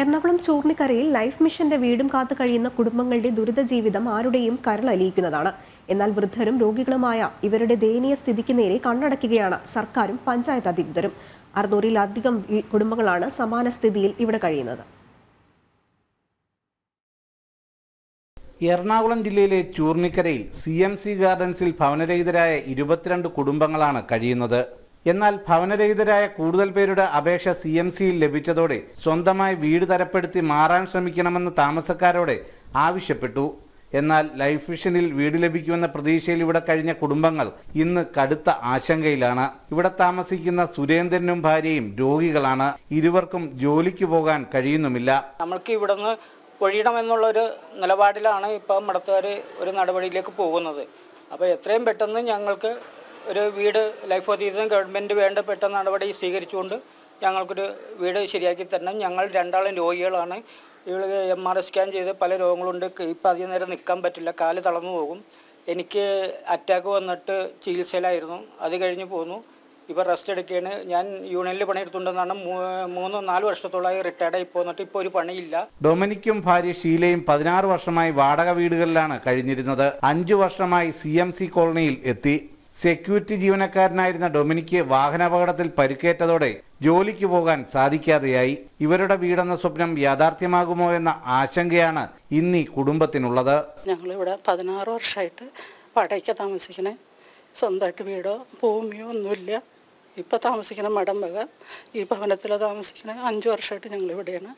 Ernakulam ചൂർണിക്കരയിൽ life മിഷന്റെ വീടും കാത്തു കഴിയുന്ന കുടുംബങ്ങളുടെ ദുരിത ജീവിതം ആരുടെയും കരളലിയിക്കുന്നതാണ് എന്നാൽ വൃദ്ധരും രോഗികളുമായ ഇവരുടെ ദയനീയ സ്ഥിതിക്ക് നേരെ കണ്ണടക്കുകയാണ് സർക്കാരും പഞ്ചായത്ത് അധികൃതരും അറുന്നൂറിലധികം കുടുംബങ്ങളാണ് സമാന സ്ഥിതിയിൽ ഇവിടെ കഴിയുന്നത് എറണാകുളം ജില്ലയിലെ ചൂർണിക്കരയിൽ സി എം സി ഗാർഡൻസിൽ ഭവനരഹിതരായ ഇരുപത്തിരണ്ട് കുടുംബങ്ങളാണ് കഴിയുന്നത് എന്നാൽ ഭവനരഹിതരായ കൂടുതൽ പേരുടെ അപേക്ഷ സി എം സിയിൽ ലഭിച്ചതോടെ സ്വന്തമായി വീട് തരപ്പെടുത്തി മാറാൻ ശ്രമിക്കണമെന്ന് താമസക്കാരോടെ ആവശ്യപ്പെട്ടു എന്നാൽ ലൈഫ് മിഷനിൽ വീട് ലഭിക്കുമെന്ന പ്രതീക്ഷയിൽ ഇവിടെ കഴിഞ്ഞ കുടുംബങ്ങൾ ഇന്ന് കടുത്ത ആശങ്കയിലാണ് ഇവിടെ താമസിക്കുന്ന സുരേന്ദ്രനും ഭാര്യയും രോഗികളാണ് ഇരുവർക്കും ജോലിക്ക് പോകാൻ കഴിയുന്നുമില്ല നമ്മൾക്ക് ഇവിടെ എന്നുള്ള ഒഴിയണമെന്നുള്ളൊരു നിലപാടിലാണ് ഇപ്പം മടത്തുകാർ ഒരു നടപടിയിലേക്ക് പോകുന്നത് അപ്പോൾ എത്രയും പെട്ടെന്ന് ഞങ്ങൾക്ക് ഒരു വീട് ലൈഫ് ഓഫീസും ഗവൺമെൻറ് പെട്ടെന്ന് നടപടി സ്വീകരിച്ചുകൊണ്ട് ഞങ്ങൾക്കൊരു വീട് ശരിയാക്കി തരണം ഞങ്ങൾ രണ്ടാളും രോഗികളാണ് ഇവൾ എം ആർ സ്കാൻ ചെയ്ത് പല രോഗങ്ങളുണ്ട് ഇപ്പം അധികം നേരം നിൽക്കാൻ പറ്റില്ല കാല് തളർന്നു പോകും എനിക്ക് അറ്റാക്ക് വന്നിട്ട് ചികിത്സയിലായിരുന്നു അത് കഴിഞ്ഞ് പോന്നു ഇപ്പോൾ റെസ്റ്റ് എടുക്കുകയാണ് ഞാൻ യൂണിയനിൽ പണിയെടുത്തുണ്ടെന്നാണ് മൂന്ന് നാല് വർഷത്തോളമായി റിട്ടയർഡായി പോന്നിട്ട് ഇപ്പോൾ ഒരു പണിയില്ല ഡൊമിനിക്കും ഭാര്യ ഷീലയും പതിനാറ് വർഷമായി വാടക വീടുകളിലാണ് കഴിഞ്ഞിരുന്നത് അഞ്ചു വർഷമായി സി കോളനിയിൽ എത്തി സെക്യൂരിറ്റി ജീവനക്കാരനായിരുന്ന ഡൊമിനിക്ക് വാഹനാപകടത്തിൽ പരിക്കേറ്റതോടെ ജോലിക്ക് പോകാൻ സാധിക്കാതെയായി ഇവരുടെ വീടെന്ന സ്വപ്നം യാഥാർത്ഥ്യമാകുമോ എന്ന ആശങ്കയാണ് ഇന്നീ കുടുംബത്തിനുള്ളത് ഞങ്ങളിവിടെ പതിനാറ് വർഷമായിട്ട് പടയ്ക്ക താമസിക്കണേ സ്വന്തമായിട്ട് വീടോ ഭൂമിയോ ഒന്നുമില്ല ഇപ്പം താമസിക്കണ മടം വക ഈ ഭവനത്തിൽ താമസിക്കണ അഞ്ച് വർഷമായിട്ട് ഞങ്ങൾ ഇവിടെയാണ്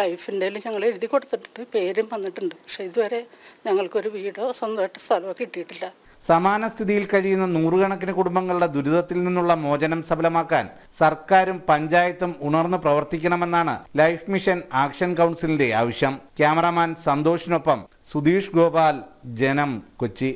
ലൈഫിൻ്റെ ഞങ്ങൾ എഴുതി കൊടുത്തിട്ടുണ്ട് പേരും വന്നിട്ടുണ്ട് പക്ഷേ ഇതുവരെ ഞങ്ങൾക്കൊരു വീടോ സ്വന്തമായിട്ട് സ്ഥലമോ കിട്ടിയിട്ടില്ല സമാന സ്ഥിതിയിൽ കഴിയുന്ന നൂറുകണക്കിന് കുടുംബങ്ങളുടെ ദുരിതത്തിൽ നിന്നുള്ള മോചനം സഫലമാക്കാൻ സർക്കാരും പഞ്ചായത്തും ഉണർന്നു പ്രവർത്തിക്കണമെന്നാണ് ലൈഫ് മിഷൻ ആക്ഷൻ കൗൺസിലിന്റെ ആവശ്യം ക്യാമറാമാൻ സന്തോഷിനൊപ്പം സുധീഷ് ഗോപാൽ ജനം കൊച്ചി